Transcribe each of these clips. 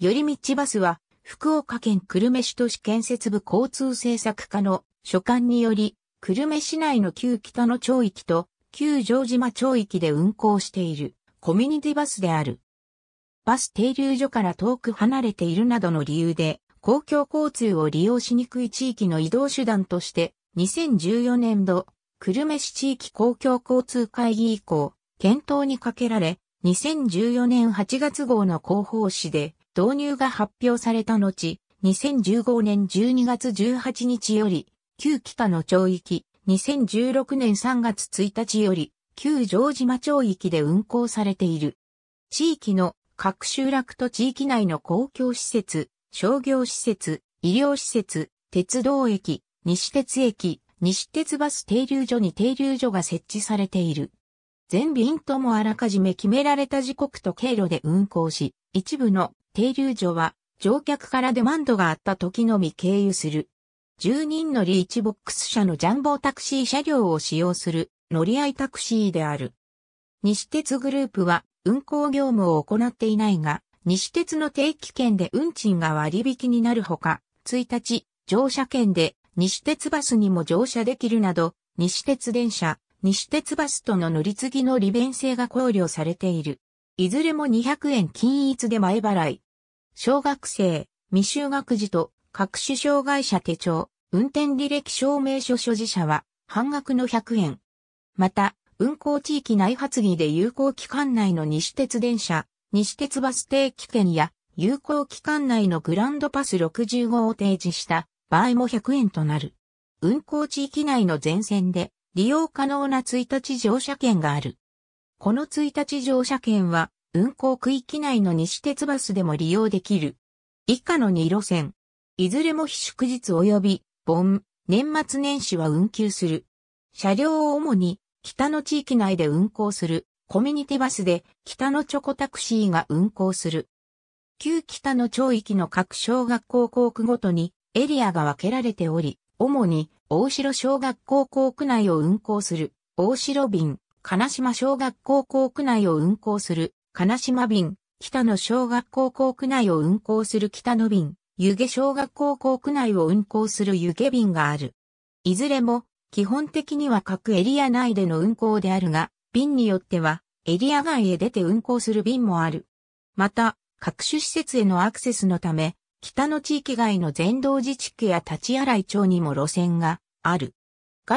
寄り道バスは、福岡県久留米市都市建設部交通政策課の所管により、久留米市内の旧北野町域と旧城島町域で運行しているコミュニティバスである。バス停留所から遠く離れているなどの理由で、公共交通を利用しにくい地域の移動手段として、2014年度、久留米市地域公共交通会議以降、検討にかけられ、2014年8月号の広報誌で、導入が発表された後、2015年12月18日より、旧北の町域、2016年3月1日より、旧城島町域で運行されている。地域の各集落と地域内の公共施設、商業施設、医療施設、鉄道駅、西鉄駅、西鉄バス停留所に停留所が設置されている。全便ともあらかじめ決められた時刻と経路で運行し、一部の停留所は、乗客からデマンドがあった時のみ経由する。10人乗り1ボックス車のジャンボタクシー車両を使用する乗り合いタクシーである。西鉄グループは運行業務を行っていないが、西鉄の定期券で運賃が割引になるほか、1日、乗車券で西鉄バスにも乗車できるなど、西鉄電車、西鉄バスとの乗り継ぎの利便性が考慮されている。いずれも200円均一で前払い。小学生、未就学児と各種障害者手帳、運転履歴証明書所持者は半額の100円。また、運行地域内発議で有効期間内の西鉄電車、西鉄バス定期券や有効期間内のグランドパス6 5を提示した場合も100円となる。運行地域内の全線で利用可能な1日乗車券がある。この1日乗車券は運行区域内の西鉄バスでも利用できる。以下の2路線。いずれも非祝日及び、盆、年末年始は運休する。車両を主に北の地域内で運行するコミュニティバスで北のチョコタクシーが運行する。旧北の町域の各小学校校区ごとにエリアが分けられており、主に大城小学校校区内を運行する大城便、金島小学校校区内を運行する金島便、北野小学校校区内を運行する北野便、湯気小学校校区内を運行する湯気便がある。いずれも、基本的には各エリア内での運行であるが、便によっては、エリア外へ出て運行する便もある。また、各種施設へのアクセスのため、北の地域外の全道自治区や立い町にも路線がある。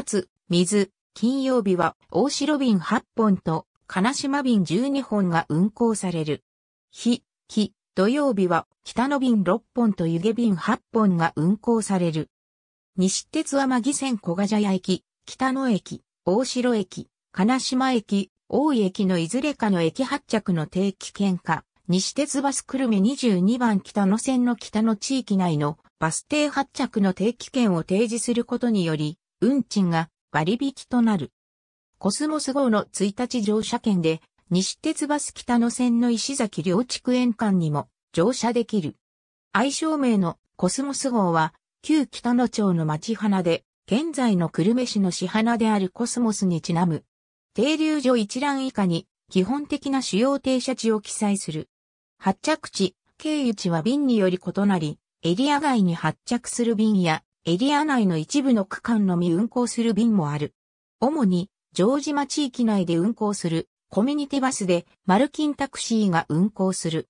つ。水、金曜日は大城便8本と金島便12本が運行される。日、日、土曜日は北の便6本と湯気便8本が運行される。西鉄は間木線小賀茶屋駅、北野駅、大城駅、金島駅、大井駅のいずれかの駅発着の定期券か、西鉄バス久留米22番北野線の北野地域内のバス停発着の定期券を提示することにより、運賃が割引となる。コスモス号の1日乗車券で、西鉄バス北野線の石崎両地区沿間にも乗車できる。愛称名のコスモス号は、旧北野町の町花で、現在の久留米市の市花であるコスモスにちなむ。停留所一覧以下に、基本的な主要停車地を記載する。発着地、経由地は便により異なり、エリア外に発着する便や、エリア内の一部の区間のみ運行する便もある。主に、城島地域内で運行するコミュニティバスでマルキンタクシーが運行する。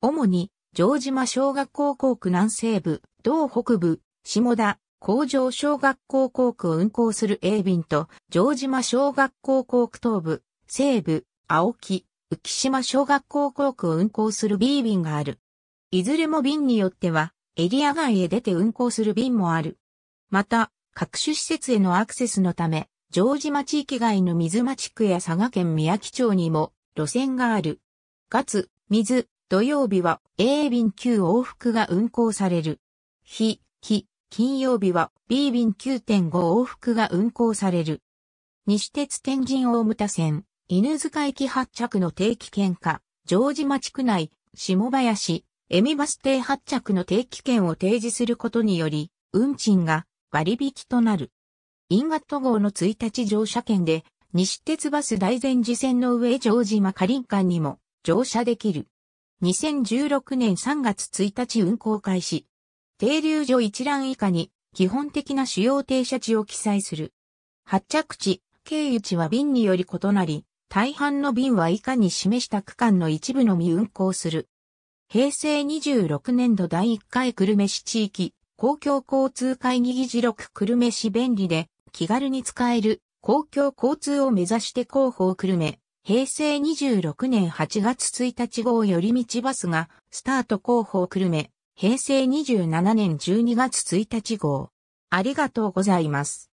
主に城島小学校校区南西部、道北部、下田、工場小学校校区を運行する A 便と城島小学校校区東部、西部、青木、浮島小学校校区を運行する B 便がある。いずれも便によっては、エリア外へ出て運行する便もある。また、各種施設へのアクセスのため、城島地域外の水間地区や佐賀県宮城町にも路線がある。月、水、土曜日は A 便9往復が運行される。日、日、金曜日は B 便9.5往復が運行される。西鉄天神大牟田線、犬塚駅発着の定期券か、城島地区内、下林、恵美バス停発着の定期券を提示することにより、運賃が割引となる。インガット号の1日乗車券で、西鉄バス大善寺線の上城島リ林間にも乗車できる。2016年3月1日運行開始。停留所一覧以下に基本的な主要停車地を記載する。発着地、経由地は便により異なり、大半の便は以下に示した区間の一部のみ運行する。平成26年度第1回久留米市地域公共交通会議議事録久留米市便利で気軽に使える公共交通を目指して候補をくるめ、平成26年8月1日号寄り道バスがスタート候補をくるめ、平成27年12月1日号。ありがとうございます。